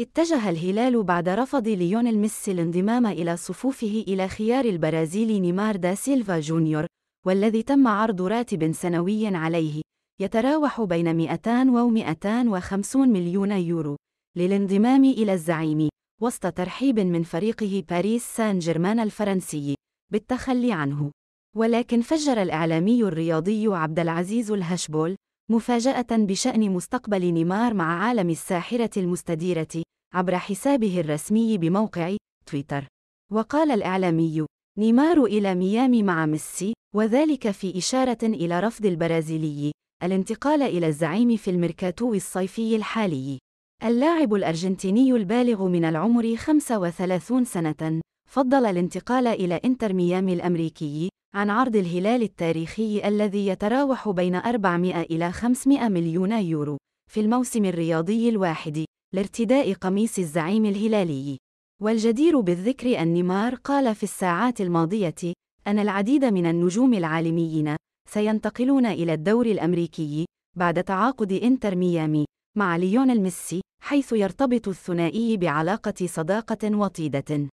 اتجه الهلال بعد رفض ليونيل ميسي الانضمام إلى صفوفه إلى خيار البرازيلي نيمار دا سيلفا جونيور، والذي تم عرض راتب سنوي عليه يتراوح بين 200 و 250 مليون يورو للانضمام إلى الزعيم، وسط ترحيب من فريقه باريس سان جيرمان الفرنسي بالتخلي عنه. ولكن فجر الإعلامي الرياضي عبد العزيز الهشبول مفاجأة بشأن مستقبل نيمار مع عالم الساحرة المستديرة عبر حسابه الرسمي بموقع تويتر. وقال الإعلامي: نيمار إلى ميامي مع ميسي، وذلك في إشارة إلى رفض البرازيلي الانتقال إلى الزعيم في الميركاتو الصيفي الحالي. اللاعب الأرجنتيني البالغ من العمر 35 سنة فضل الانتقال إلى إنتر ميامي الأمريكي عن عرض الهلال التاريخي الذي يتراوح بين 400 إلى 500 مليون يورو في الموسم الرياضي الواحد لارتداء قميص الزعيم الهلالي. والجدير بالذكر أن نيمار قال في الساعات الماضية أن العديد من النجوم العالميين سينتقلون إلى الدور الأمريكي بعد تعاقد إنتر ميامي مع ليونيل ميسي حيث يرتبط الثنائي بعلاقة صداقة وطيدة.